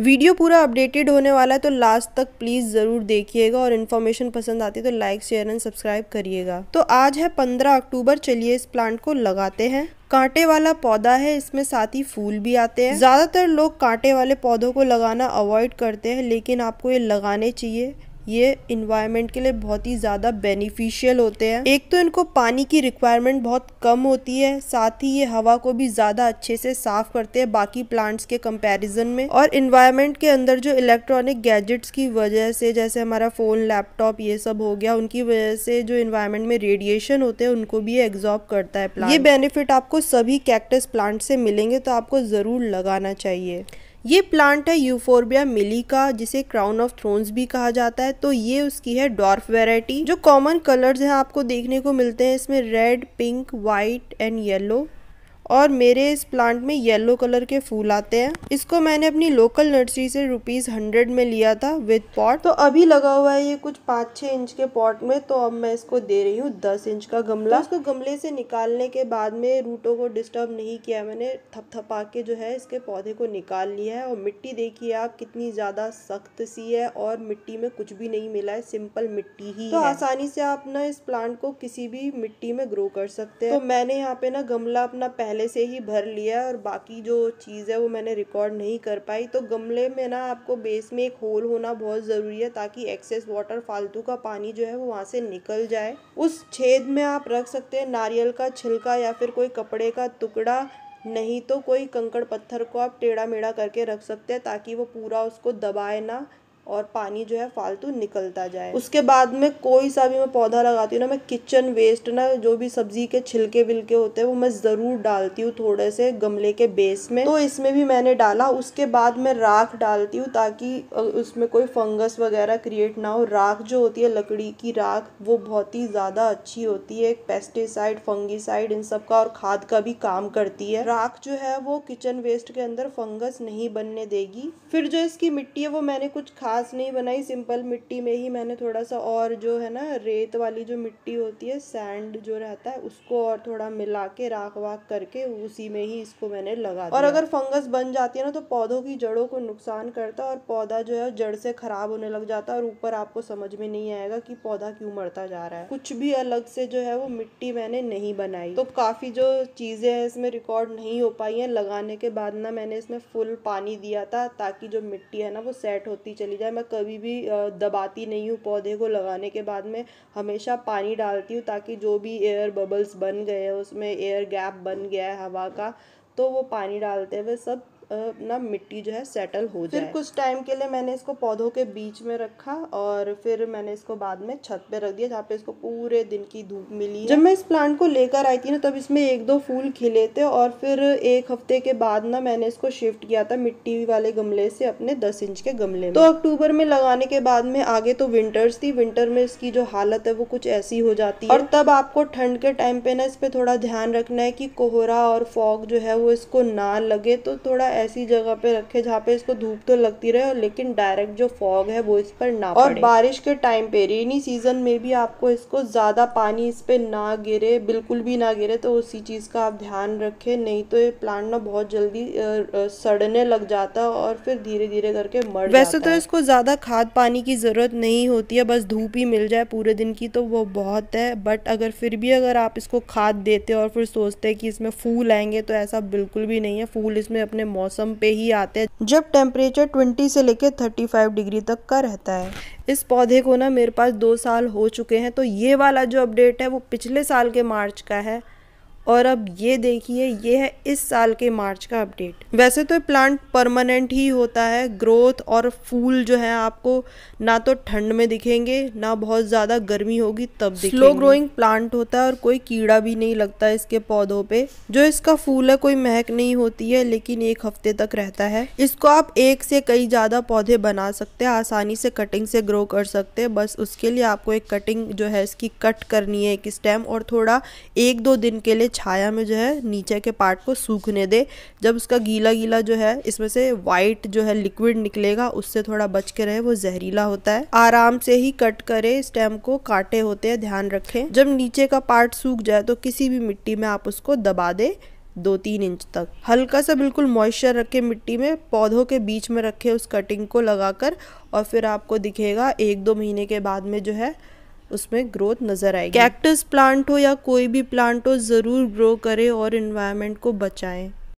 video पूरा updated होने वाला है तो लास्ट तक प्लीज़ ज़रूर देखिएगा और इन्फॉर्मेशन पसंद आती है तो लाइक शेयर एंड सब्सक्राइब करिएगा तो आज है पंद्रह अक्टूबर चलिए इस प्लांट को लगाते हैं कांटे वाला पौधा है इसमें साथ ही फूल भी आते हैं ज़्यादातर लोग कांटे वाले पौधों को लगाना अवॉइड करते हैं लेकिन आपको ये लगाने चाहिए ये इन्वायरमेंट के लिए बहुत ही ज़्यादा बेनिफिशियल होते हैं एक तो इनको पानी की रिक्वायरमेंट बहुत कम होती है साथ ही ये हवा को भी ज़्यादा अच्छे से साफ करते हैं बाकी प्लांट्स के कंपैरिजन में और इन्वायरमेंट के अंदर जो इलेक्ट्रॉनिक गैजेट्स की वजह से जैसे हमारा फ़ोन लैपटॉप ये सब हो गया उनकी वजह से जो इन्वायरमेंट में रेडिएशन होते हैं उनको भी एग्जॉर्ब करता है प्लांट ये बेनिफिट आपको सभी कैक्टस प्लांट से मिलेंगे तो आपको ज़रूर लगाना चाहिए ये प्लांट है यूफोर्बिया मिली का जिसे क्राउन ऑफ थ्रोन्स भी कहा जाता है तो ये उसकी है डॉर्फ वेराइटी जो कॉमन कलर्स हैं आपको देखने को मिलते हैं इसमें red pink white and yellow और मेरे इस प्लांट में येलो कलर के फूल आते हैं इसको मैंने अपनी लोकल नर्सरी से रुपीज़ हंड्रेड में लिया था विद पॉट तो अभी लगा हुआ है ये कुछ पाँच छः इंच के पॉट में तो अब मैं इसको दे रही हूँ दस इंच का गमला तो उसको गमले से निकालने के बाद में रूटों को डिस्टर्ब नहीं किया मैंने थपथपा के जो है इसके पौधे को निकाल लिया है और मिट्टी देखिए आप कितनी ज़्यादा सख्त सी है और मिट्टी में कुछ भी नहीं मिला है सिंपल मिट्टी ही तो आसानी से आप ना इस प्लांट को किसी भी मिट्टी में ग्रो कर सकते हैं तो मैंने यहाँ पे ना गमला अपना पहले पहले से ही भर लिया और बाकी जो चीज़ है वो मैंने रिकॉर्ड नहीं कर पाई तो गमले में ना आपको बेस में एक होल होना बहुत ज़रूरी है ताकि एक्सेस वाटर फालतू का पानी जो है वो वहाँ से निकल जाए उस छेद में आप रख सकते हैं नारियल का छिलका या फिर कोई कपड़े का टुकड़ा नहीं तो कोई कंकड़ पत्थर को आप टेढ़ा मेढ़ा करके रख सकते हैं ताकि वो पूरा उसको दबाए ना और पानी जो है फालतू निकलता जाए उसके बाद में कोई सा भी मैं पौधा लगाती हूँ ना मैं किचन वेस्ट ना जो भी सब्जी के छिलके विलके होते हैं वो मैं ज़रूर डालती हूँ थोड़े से गमले के बेस में तो इसमें भी मैंने डाला उसके बाद मैं राख डालती हूँ ताकि उसमें कोई फंगस वगैरह क्रिएट ना हो राख जो होती है लकड़ी की राख वो बहुत ही ज़्यादा अच्छी होती है पेस्टिसाइड फंगिसाइड इन सब का और खाद का भी काम करती है राख जो है वो किचन वेस्ट के अंदर फंगस नहीं बनने देगी फिर जो इसकी मिट्टी है वो मैंने कुछ खाद खास नहीं बनाई सिंपल मिट्टी में ही मैंने थोड़ा सा और जो है ना रेत वाली जो मिट्टी होती है सैंड जो रहता है उसको और थोड़ा मिला के राख वाख करके उसी में ही इसको मैंने लगा और अगर फंगस बन जाती है ना तो पौधों की जड़ों को नुकसान करता है और पौधा जो है जड़ से खराब होने लग जाता है और ऊपर आपको समझ में नहीं आएगा कि पौधा क्यों मरता जा रहा है कुछ भी अलग से जो है वो मिट्टी मैंने नहीं बनाई तो काफ़ी जो चीज़ें है इसमें रिकॉर्ड नहीं हो पाई है लगाने के बाद ना मैंने इसमें फुल पानी दिया था ताकि जो मिट्टी है ना वो सेट होती चली जाए है मैं कभी भी दबाती नहीं हूँ पौधे को लगाने के बाद में हमेशा पानी डालती हूँ ताकि जो भी एयर बबल्स बन गए हैं उसमें एयर गैप बन गया है हवा का तो वो पानी डालते हुए सब ना मिट्टी जो है सेटल हो जाए फिर कुछ टाइम के लिए मैंने इसको पौधों के बीच में रखा और फिर मैंने इसको बाद में छत पे रख दिया जहाँ पे इसको पूरे दिन की धूप मिली जब मैं इस प्लांट को लेकर आई थी ना तब इसमें एक दो फूल खिले थे और फिर एक हफ्ते के बाद ना मैंने इसको शिफ्ट किया था मिट्टी वाले गमले से अपने दस इंच के गमले में तो अक्टूबर में लगाने के बाद में आगे तो विंटर्स थी विंटर में इसकी जो हालत है वो कुछ ऐसी हो जाती है और तब आपको ठंड के टाइम पे ना इस पर थोड़ा ध्यान रखना है कि कोहरा और फॉग जो है वो इसको ना लगे तो थोड़ा ऐसी जगह पे रखे जहाँ पे इसको धूप तो लगती रहे और लेकिन डायरेक्ट जो फॉग है वो इस पर ना और बारिश के टाइम पे रेनी सीजन में भी आपको इसको ज़्यादा पानी इस पर ना गिरे बिल्कुल भी ना गिरे तो उसी चीज़ का आप ध्यान रखे नहीं तो ये प्लांट ना बहुत जल्दी सड़ने लग जाता है और फिर धीरे धीरे करके मर वैसे तो इसको ज़्यादा खाद पानी की ज़रूरत नहीं होती है बस धूप ही मिल जाए पूरे दिन की तो वो बहुत है बट अगर फिर भी अगर आप इसको खाद देते और फिर सोचते हैं कि इसमें फूल आएंगे तो ऐसा बिल्कुल भी नहीं है फूल इसमें अपने मौसम मौसम पे ही आते हैं जब टेम्परेचर ट्वेंटी से लेकर थर्टी फाइव डिग्री तक का रहता है इस पौधे को ना मेरे पास दो साल हो चुके हैं तो ये वाला जो अपडेट है वो पिछले साल के मार्च का है और अब ये देखिए ये है इस साल के मार्च का अपडेट वैसे तो प्लांट परमानेंट ही होता है ग्रोथ और फूल जो है आपको ना तो ठंड में दिखेंगे ना बहुत ज़्यादा गर्मी होगी तब दिखेंगे स्लो ग्रोइंग प्लांट होता है और कोई कीड़ा भी नहीं लगता इसके पौधों पे जो इसका फूल है कोई महक नहीं होती है लेकिन एक हफ्ते तक रहता है इसको आप एक से कई ज़्यादा पौधे बना सकते हैं आसानी से कटिंग से ग्रो कर सकते हैं बस उसके लिए आपको एक कटिंग जो है इसकी कट करनी है एक स्टेम और थोड़ा एक दो दिन के लिए छाया में जो है नीचे के पार्ट को सूखने दे जब उसका गीला गीला जो है इसमें से वाइट जो है लिक्विड निकलेगा उससे थोड़ा बच के रहे वो जहरीला होता है आराम से ही कट करे स्टेम को काटे होते हैं ध्यान रखें जब नीचे का पार्ट सूख जाए तो किसी भी मिट्टी में आप उसको दबा दे दो तीन इंच तक हल्का सा बिल्कुल मॉइस्चर रखे मिट्टी में पौधों के बीच में रखे उस कटिंग को लगाकर और फिर आपको दिखेगा एक दो महीने के बाद में जो है उसमें ग्रोथ नज़र आएगी कैक्टस प्लांट हो या कोई भी प्लांट हो ज़रूर ग्रो करें और इन्वायरमेंट को बचाएं